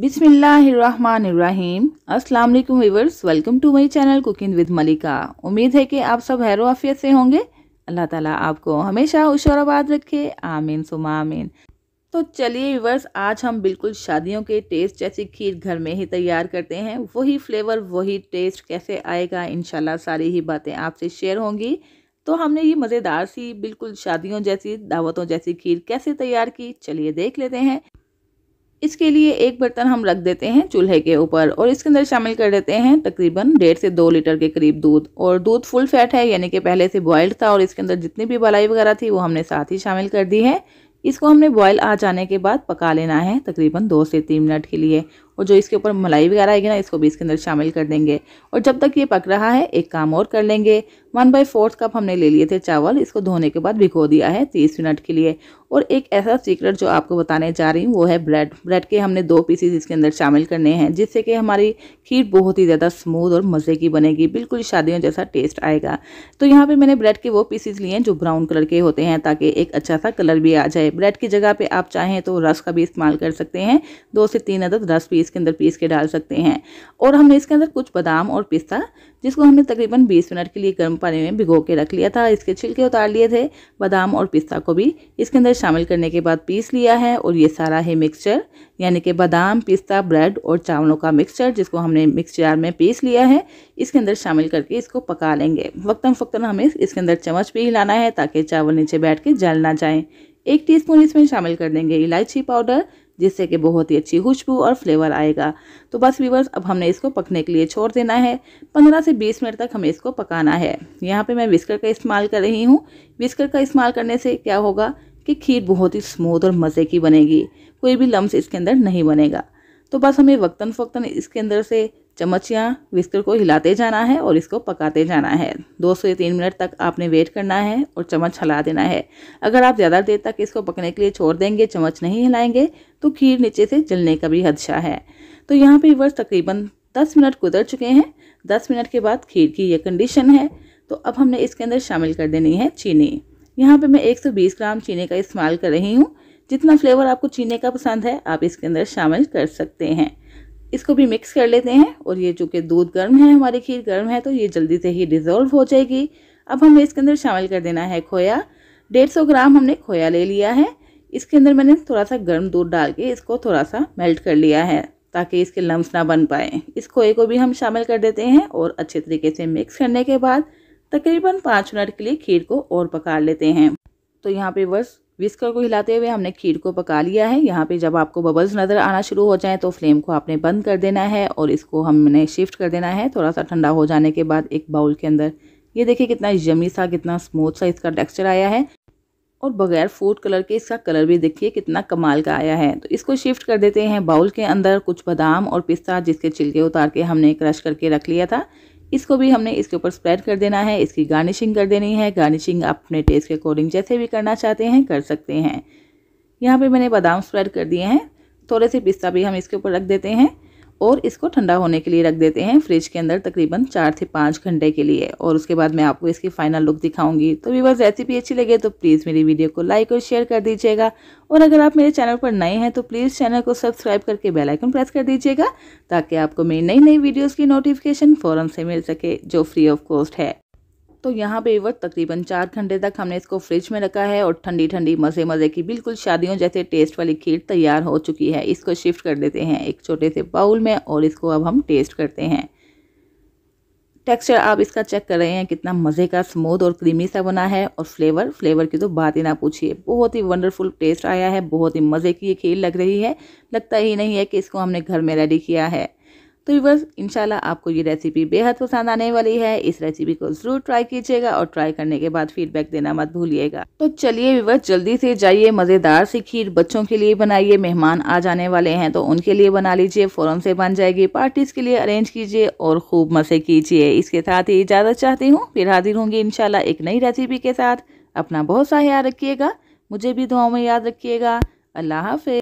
बिसमीम् अस्सलाम viewers welcome to my channel cooking with Malika उम्मीद है कि आप सब हैरो आफियत से होंगे अल्लाह ताला आपको हमेशा आबाद रखे आमीन सुमा आमीन तो चलिए वीवर्स आज हम बिल्कुल शादियों के टेस्ट जैसी खीर घर में ही तैयार करते हैं वही फ्लेवर वही टेस्ट कैसे आएगा इन सारी ही बातें आपसे शेयर होंगी तो हमने ये मज़ेदार सी बिल्कुल शादियों जैसी दावतों जैसी खीर कैसे तैयार की चलिए देख लेते हैं इसके लिए एक बर्तन हम रख देते हैं चूल्हे के ऊपर और इसके अंदर शामिल कर देते हैं तकरीबन डेढ़ से दो लीटर के करीब दूध और दूध फुल फैट है यानी कि पहले से बॉयल्ड था और इसके अंदर जितनी भी बलाई वगैरह थी वो हमने साथ ही शामिल कर दी है इसको हमने बॉयल आ जाने के बाद पका लेना है तकरीबन दो से तीन मिनट के लिए और जो इसके ऊपर मलाई वगैरह आएगी ना इसको भी इसके अंदर शामिल कर देंगे और जब तक ये पक रहा है एक काम और कर लेंगे वन बाई फोर्थ कप हमने ले लिए थे चावल इसको धोने के बाद भिगो दिया है तीस मिनट के लिए और एक ऐसा सीक्रेट जो आपको बताने जा रही हूँ वो है ब्रेड ब्रेड के हमने दो पीसीज इसके अंदर शामिल करने हैं जिससे कि हमारी खीर बहुत ही ज़्यादा स्मूद और मज़े की बनेगी बिल्कुल शादियों जैसा टेस्ट आएगा तो यहाँ पर मैंने ब्रेड के वो पीसीज लिए हैं जो ब्राउन कलर के होते हैं ताकि एक अच्छा सा कलर भी आ जाए ब्रेड की जगह पर आप चाहें तो रस का भी इस्तेमाल कर सकते हैं दो से तीन अदद रस भी के अंदर पीस के डाल सकते हैं और हमने इसके अंदर कुछ बादाम और पिस्ता जिसको हमने तकरीबन 20 मिनट के लिए गर्म पानी में भिगो के रख लिया था इसके छिलके उतार लिए थे बादाम और पिस्ता को भी इसके अंदर शामिल करने के बाद पीस लिया है और ये सारा है मिक्सचर यानी कि बादाम पिस्ता ब्रेड और चावलों का मिक्सचर जिसको हमने मिक्स जार में पीस लिया है इसके अंदर शामिल करके इसको पका लेंगे वक्ता फ़क्ता हमें इसके अंदर चम्मच भी हिलाना है ताकि चावल नीचे बैठ के जल ना जाएँ एक टी इसमें शामिल कर देंगे इलायची पाउडर जिससे कि बहुत ही अच्छी खुशबू और फ्लेवर आएगा तो बस व्यूवर्स अब हमने इसको पकने के लिए छोड़ देना है 15 से 20 मिनट तक हमें इसको पकाना है यहाँ पे मैं विस्कर का इस्तेमाल कर रही हूँ विस्कर का इस्तेमाल करने से क्या होगा कि खीर बहुत ही स्मूथ और मज़े की बनेगी कोई भी लम्स इसके अंदर नहीं बनेगा तो बस हमें वक्ता फ़क्ता इसके अंदर से चम्मच या विस्कर को हिलाते जाना है और इसको पकाते जाना है दो से तीन मिनट तक आपने वेट करना है और चम्मच हिला देना है अगर आप ज़्यादा देर तक इसको पकने के लिए छोड़ देंगे चम्मच नहीं हिलाएंगे तो खीर नीचे से जलने का भी खदशा है तो यहाँ पर वर्ष तकरीबन दस मिनट गुजर चुके हैं दस मिनट के बाद खीर की यह कंडीशन है तो अब हमने इसके अंदर शामिल कर देनी है चीनी यहाँ पर मैं एक ग्राम चीनी का इस्तेमाल कर रही हूँ जितना फ्लेवर आपको चीनी का पसंद है आप इसके अंदर शामिल कर सकते हैं इसको भी मिक्स कर लेते हैं और ये चूँकि दूध गर्म है हमारी खीर गर्म है तो ये जल्दी से ही डिज़ोल्व हो जाएगी अब हमें इसके अंदर शामिल कर देना है खोया डेढ़ सौ ग्राम हमने खोया ले लिया है इसके अंदर मैंने थोड़ा सा गर्म दूध डाल के इसको थोड़ा सा मेल्ट कर लिया है ताकि इसके लम्ब ना बन पाए इस खोए को भी हम शामिल कर देते हैं और अच्छे तरीके से मिक्स करने के बाद तकरीबन पाँच मिनट के लिए खीर को और पका लेते हैं तो यहाँ पे बस विस्कर को हिलाते हुए हमने खीर को पका लिया है यहाँ पे जब आपको बबल्स नज़र आना शुरू हो जाएं तो फ्लेम को आपने बंद कर देना है और इसको हमने शिफ्ट कर देना है थोड़ा सा ठंडा हो जाने के बाद एक बाउल के अंदर ये देखिए कितना यमी सा कितना स्मूथ सा इसका टेक्स्चर आया है और बगैर फूड कलर के इसका कलर भी देखिए कितना कमाल का आया है तो इसको शिफ्ट कर देते हैं बाउल के अंदर कुछ बादाम और पिस्ता जिसके छिलके उतार के हमने क्रश करके रख लिया था इसको भी हमने इसके ऊपर स्प्रेड कर देना है इसकी गार्निशिंग कर देनी है गार्निशिंग आप अपने टेस्ट के अकॉर्डिंग जैसे भी करना चाहते हैं कर सकते हैं यहाँ पर मैंने बादाम स्प्रेड कर दिए हैं थोड़े से पिस्ता भी हम इसके ऊपर रख देते हैं और इसको ठंडा होने के लिए रख देते हैं फ्रिज के अंदर तकरीबन चार से पाँच घंटे के लिए और उसके बाद मैं आपको इसकी फाइनल लुक दिखाऊंगी तो व्यूवर्स रेसिपी अच्छी लगे तो प्लीज़ मेरी वीडियो को लाइक और शेयर कर दीजिएगा और अगर आप मेरे चैनल पर नए हैं तो प्लीज़ चैनल को सब्सक्राइब करके बेलाइकन प्रेस कर दीजिएगा ताकि आपको मेरी नई नई वीडियोज़ की नोटिफिकेशन फ़ौरन से मिल सके जो फ्री ऑफ कॉस्ट है तो यहाँ पे वक्त तकरीबन चार घंटे तक हमने इसको फ्रिज में रखा है और ठंडी ठंडी मज़े मज़े की बिल्कुल शादियों जैसे टेस्ट वाली खीर तैयार हो चुकी है इसको शिफ्ट कर देते हैं एक छोटे से बाउल में और इसको अब हम टेस्ट करते हैं टेक्सचर आप इसका चेक कर रहे हैं कितना मज़े का स्मूथ और क्रीमी सा बना है और फ्लेवर फ्लेवर की तो बात ही ना पूछिए बहुत ही वंडरफुल टेस्ट आया है बहुत ही मज़े की ये खीर लग रही है लगता ही नहीं है कि इसको हमने घर में रेडी किया है तो वीवर्स इनशाला आपको ये रेसिपी बेहद पसंद आने वाली है इस रेसिपी को ज़रूर ट्राई कीजिएगा और ट्राई करने के बाद फीडबैक देना मत भूलिएगा तो चलिए वीवर्स जल्दी से जाइए मज़ेदार सी खीर बच्चों के लिए बनाइए मेहमान आ जाने वाले हैं तो उनके लिए बना लीजिए फ़ौरन से बन जाएगी पार्टीज़ के लिए अरेंज कीजिए और खूब मज़े कीजिए इसके साथ ही इजाज़त चाहती हूँ फिर हाजिर होंगी इनशाला एक नई रेसिपी के साथ अपना बहुत सा ख्याल रखिएगा मुझे भी दुआओं में याद रखिएगा अल्लाह हाफि